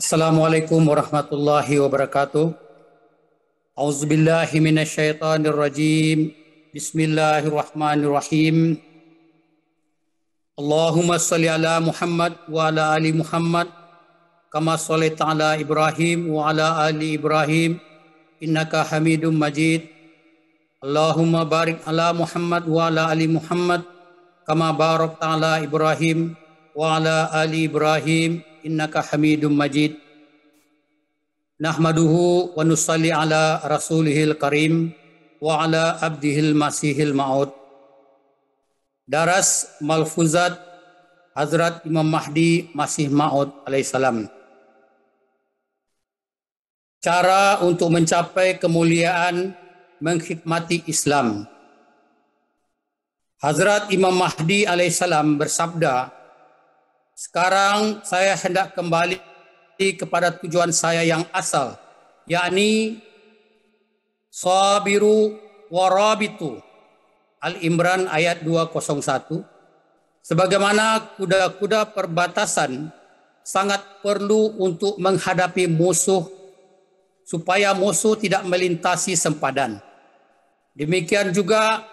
Assalamualaikum warahmatullahi wabarakatuh. Auzubillahi minasyaitonir rajim. Bismillahirrahmanirrahim. Allahumma salli ala Muhammad wa ala ali Muhammad kama sallaita ala Ibrahim wa ala ali Ibrahim innaka Hamidum Majid. Allahumma barik ala Muhammad wa ala ali Muhammad kama barakta ala Ibrahim wa ala ali Ibrahim innaka hamidum majid nahmaduhu wa nusalli ala rasulihil karim wa ala abdihil masihil ma'ud daras malfuzat Hazrat Imam Mahdi Masih Ma'ud alaihissalam cara untuk mencapai kemuliaan mengkhidmati Islam Hazrat Imam Mahdi alaihissalam bersabda sekarang saya hendak kembali kepada tujuan saya yang asal, yakni sabiru warabitu. Al-Imran ayat 201. Sebagaimana kuda-kuda perbatasan sangat perlu untuk menghadapi musuh supaya musuh tidak melintasi sempadan. Demikian juga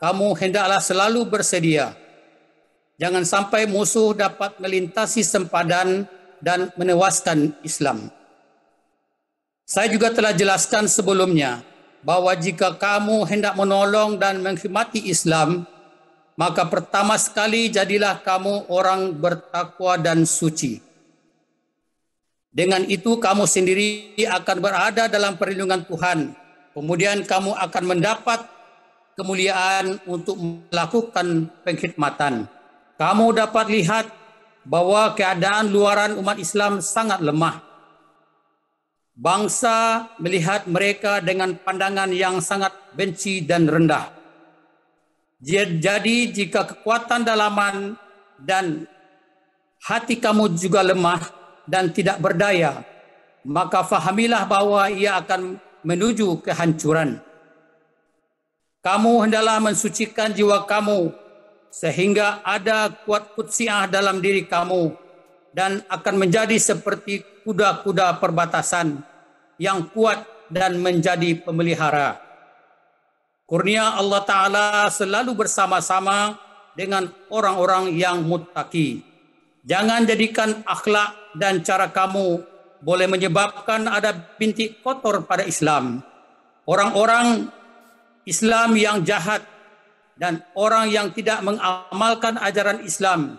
kamu hendaklah selalu bersedia Jangan sampai musuh dapat melintasi sempadan dan menewaskan Islam. Saya juga telah jelaskan sebelumnya bahwa jika kamu hendak menolong dan menghormati Islam, maka pertama sekali jadilah kamu orang bertakwa dan suci. Dengan itu kamu sendiri akan berada dalam perlindungan Tuhan. Kemudian kamu akan mendapat kemuliaan untuk melakukan pengkhidmatan kamu dapat lihat bahwa keadaan luaran umat Islam sangat lemah. Bangsa melihat mereka dengan pandangan yang sangat benci dan rendah. Jadi jika kekuatan dalaman dan hati kamu juga lemah dan tidak berdaya, maka fahamilah bahwa ia akan menuju kehancuran. Kamu hendaklah mensucikan jiwa kamu sehingga ada kuat kutsiah dalam diri kamu dan akan menjadi seperti kuda-kuda perbatasan yang kuat dan menjadi pemelihara. Kurnia Allah Ta'ala selalu bersama-sama dengan orang-orang yang mutaki. Jangan jadikan akhlak dan cara kamu boleh menyebabkan ada bintik kotor pada Islam. Orang-orang Islam yang jahat dan orang yang tidak mengamalkan ajaran Islam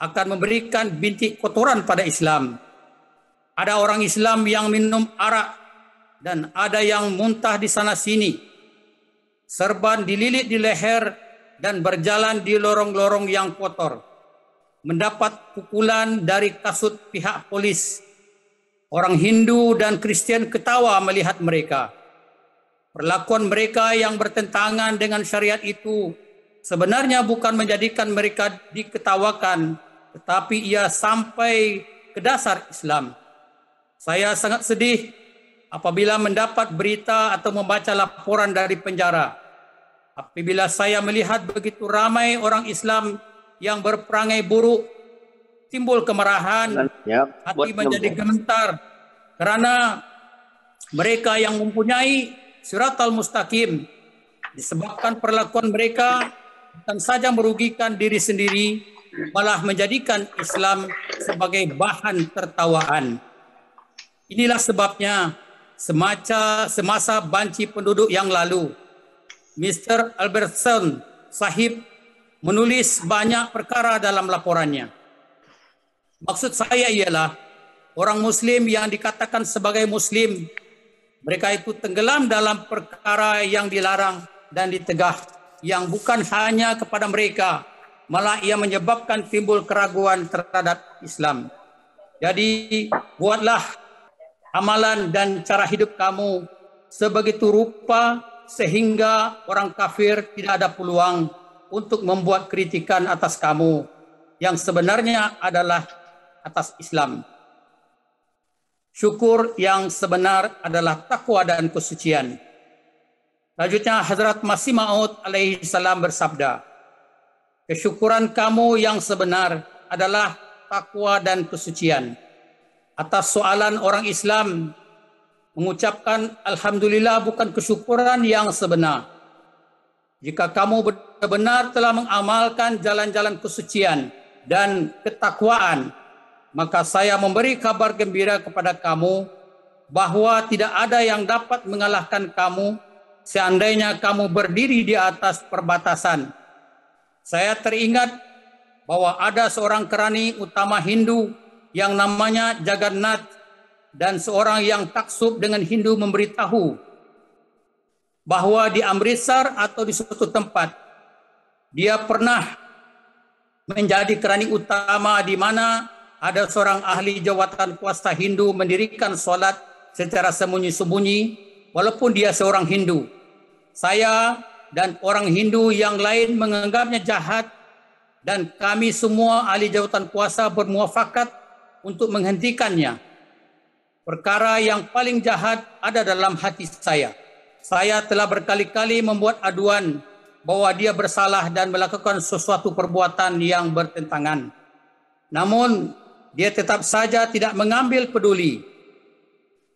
akan memberikan bintik kotoran pada Islam. Ada orang Islam yang minum arak dan ada yang muntah di sana sini. Serban dililit di leher dan berjalan di lorong-lorong yang kotor. Mendapat pukulan dari kasut pihak polis. Orang Hindu dan Kristen ketawa melihat mereka Perlakuan mereka yang bertentangan dengan syariat itu sebenarnya bukan menjadikan mereka diketawakan, tetapi ia sampai ke dasar Islam. Saya sangat sedih apabila mendapat berita atau membaca laporan dari penjara. Apabila saya melihat begitu ramai orang Islam yang berperangai buruk, timbul kemarahan, ya, hati menjadi ya. gemetar, karena mereka yang mempunyai siratal mustaqim disebabkan perlakuan mereka bukan saja merugikan diri sendiri malah menjadikan Islam sebagai bahan tertawaan. Inilah sebabnya semasa semasa banci penduduk yang lalu Mr. Albertson sahib menulis banyak perkara dalam laporannya. Maksud saya ialah orang muslim yang dikatakan sebagai muslim mereka itu tenggelam dalam perkara yang dilarang dan ditegah yang bukan hanya kepada mereka, malah ia menyebabkan timbul keraguan terhadap Islam. Jadi buatlah amalan dan cara hidup kamu sebegitu rupa sehingga orang kafir tidak ada peluang untuk membuat kritikan atas kamu yang sebenarnya adalah atas Islam. syukur yang sebenar adalah takwa dan kesucian. Lanjutnya Hazrat Masih Maud alaihi salam bersabda, "Kesyukuran kamu yang sebenar adalah takwa dan kesucian." Atas soalan orang Islam mengucapkan alhamdulillah bukan kesyukuran yang sebenar. Jika kamu benar-benar telah mengamalkan jalan-jalan kesucian dan ketakwaan, maka saya memberi kabar gembira kepada kamu bahwa tidak ada yang dapat mengalahkan kamu seandainya kamu berdiri di atas perbatasan. Saya teringat bahwa ada seorang kerani utama Hindu yang namanya Jagannath dan seorang yang taksub dengan Hindu memberitahu bahwa di Amritsar atau di suatu tempat dia pernah menjadi kerani utama di mana ada seorang ahli jawatan kuasa Hindu mendirikan sholat secara sembunyi-sembunyi walaupun dia seorang Hindu. Saya dan orang Hindu yang lain menganggapnya jahat dan kami semua ahli jawatan kuasa bermuafakat untuk menghentikannya. Perkara yang paling jahat ada dalam hati saya. Saya telah berkali-kali membuat aduan bahwa dia bersalah dan melakukan sesuatu perbuatan yang bertentangan. Namun dia tetap saja tidak mengambil peduli.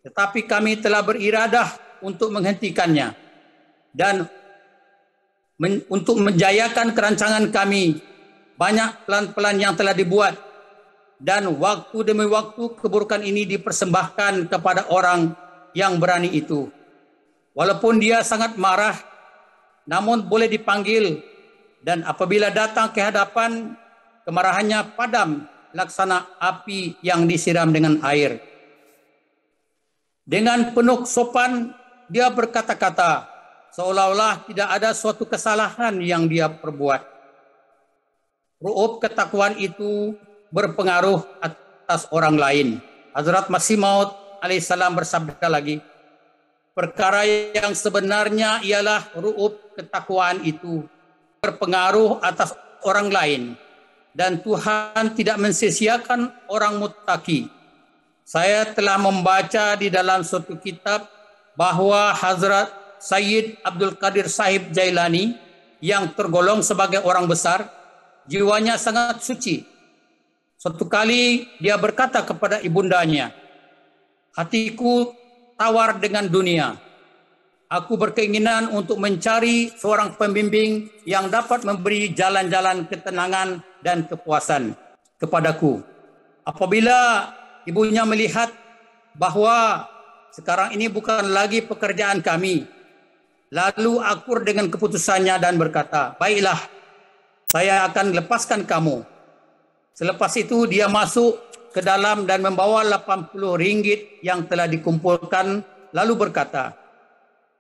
Tetapi kami telah beriradah untuk menghentikannya dan men untuk menjayakan kerancangan kami banyak pelan-pelan yang telah dibuat dan waktu demi waktu keburukan ini dipersembahkan kepada orang yang berani itu. Walaupun dia sangat marah, namun boleh dipanggil dan apabila datang ke hadapan kemarahannya padam laksana api yang disiram dengan air. Dengan penuh sopan, dia berkata-kata, seolah-olah tidak ada suatu kesalahan yang dia perbuat. Ru'ub ketakuan itu berpengaruh atas orang lain. Hazrat Masih Maud alaihissalam bersabda lagi, perkara yang sebenarnya ialah ru'ub ketakuan itu berpengaruh atas orang lain dan Tuhan tidak mensia-siakan orang muttaqi. Saya telah membaca di dalam suatu kitab bahwa Hazrat Sayyid Abdul Qadir Sahib Jailani yang tergolong sebagai orang besar, jiwanya sangat suci. Suatu kali dia berkata kepada ibundanya, hatiku tawar dengan dunia aku berkeinginan untuk mencari seorang pembimbing yang dapat memberi jalan-jalan ketenangan dan kepuasan kepadaku. Apabila ibunya melihat bahwa sekarang ini bukan lagi pekerjaan kami, lalu akur dengan keputusannya dan berkata, "Baiklah, saya akan lepaskan kamu." Selepas itu dia masuk ke dalam dan membawa 80 ringgit yang telah dikumpulkan lalu berkata,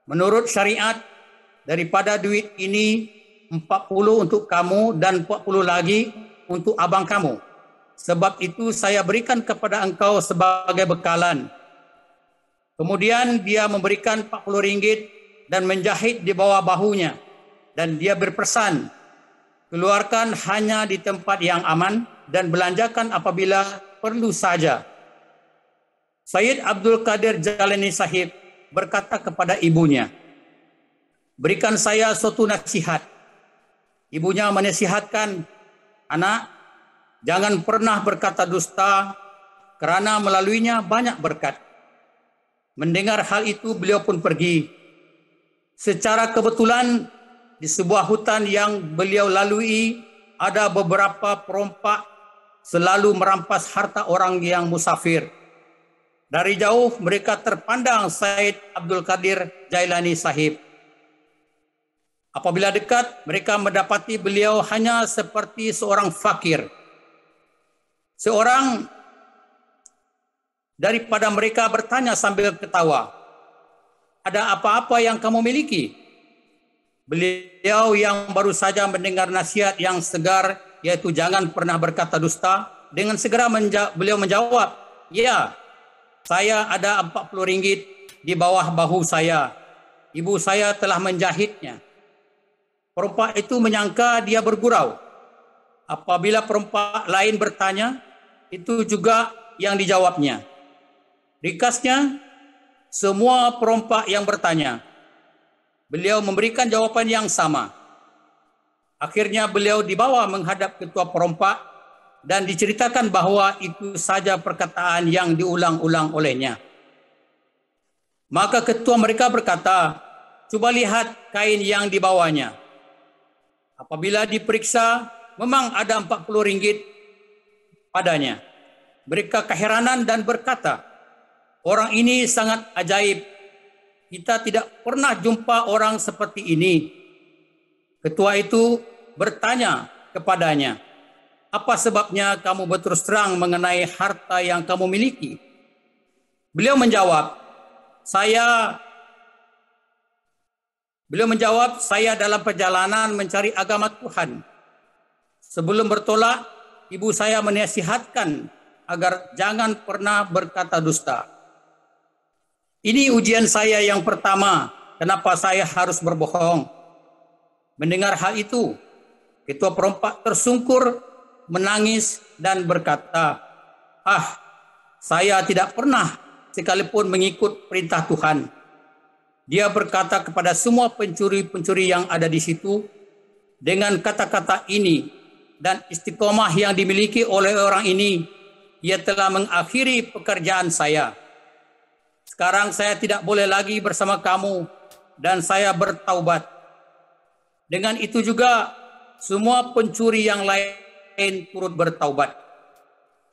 menurut syariat daripada duit ini 40 untuk kamu dan 40 lagi untuk abang kamu. Sebab itu saya berikan kepada engkau sebagai bekalan. Kemudian dia memberikan 40 ringgit dan menjahit di bawah bahunya. Dan dia berpesan, keluarkan hanya di tempat yang aman dan belanjakan apabila perlu saja. Sayyid Abdul Qadir Jalani Sahib berkata kepada ibunya, "Berikan saya suatu nasihat." Ibunya menasihatkan, "Anak, jangan pernah berkata dusta karena melaluinya banyak berkat." Mendengar hal itu, beliau pun pergi. Secara kebetulan di sebuah hutan yang beliau lalui ada beberapa perompak selalu merampas harta orang yang musafir. Dari jauh mereka terpandang Said Abdul Qadir Jailani Sahib. Apabila dekat, mereka mendapati beliau hanya seperti seorang fakir. Seorang daripada mereka bertanya sambil ketawa, "Ada apa-apa yang kamu miliki?" Beliau yang baru saja mendengar nasihat yang segar yaitu jangan pernah berkata dusta, dengan segera menja- beliau menjawab, "Ya, saya ada RM40 di bawah bahu saya. Ibu saya telah menjahitnya. Perempak itu menyangka dia bergurau. Apabila perempak lain bertanya, itu juga yang dijawabnya. Rikasnya, semua perompak yang bertanya. Beliau memberikan jawapan yang sama. Akhirnya beliau dibawa menghadap ketua perompak dan diceritakan bahwa itu saja perkataan yang diulang-ulang olehnya. Maka ketua mereka berkata, coba lihat kain yang dibawanya. Apabila diperiksa, memang ada 40 ringgit padanya. Mereka keheranan dan berkata, orang ini sangat ajaib. Kita tidak pernah jumpa orang seperti ini. Ketua itu bertanya kepadanya, apa sebabnya kamu berterus terang mengenai harta yang kamu miliki? Beliau menjawab, saya Beliau menjawab, saya dalam perjalanan mencari agama Tuhan. Sebelum bertolak, ibu saya menasihatkan agar jangan pernah berkata dusta. Ini ujian saya yang pertama, kenapa saya harus berbohong. Mendengar hal itu, ketua perompak tersungkur menangis dan berkata, "Ah, saya tidak pernah sekalipun mengikut perintah Tuhan." Dia berkata kepada semua pencuri-pencuri yang ada di situ, "Dengan kata-kata ini dan istiqomah yang dimiliki oleh orang ini, ia telah mengakhiri pekerjaan saya. Sekarang saya tidak boleh lagi bersama kamu dan saya bertaubat." Dengan itu juga semua pencuri yang lain lain turut bertaubat.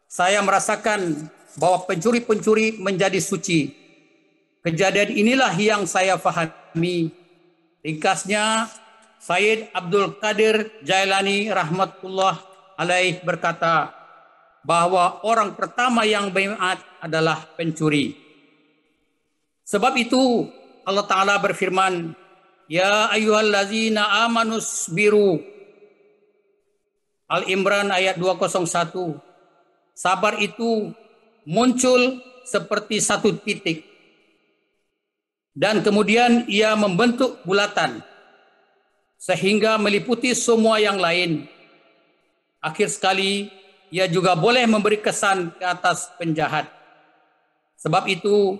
Saya merasakan bahwa pencuri-pencuri menjadi suci. Kejadian inilah yang saya fahami. Ringkasnya, Said Abdul Qadir Jailani rahmatullah alaih berkata bahwa orang pertama yang beriman adalah pencuri. Sebab itu Allah Ta'ala berfirman, Ya ayyuhallazina amanus biru Al-Imran ayat 201. Sabar itu muncul seperti satu titik. Dan kemudian ia membentuk bulatan sehingga meliputi semua yang lain. Akhir sekali, ia juga boleh memberi kesan ke atas penjahat. Sebab itu,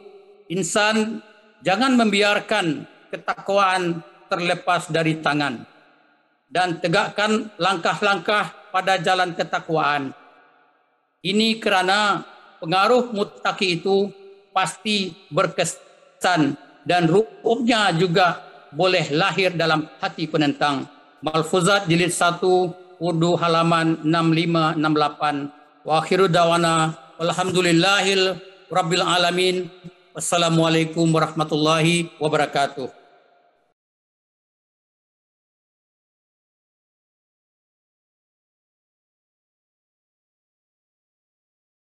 insan jangan membiarkan ketakwaan terlepas dari tangan dan tegakkan langkah-langkah pada jalan ketakwaan. Ini kerana pengaruh mutaki itu pasti berkesan dan rupanya juga boleh lahir dalam hati penentang. Malfuzat jilid 1 Urdu halaman 6568. Wa akhiru dawana walhamdulillahil rabbil alamin. Wassalamualaikum warahmatullahi wabarakatuh.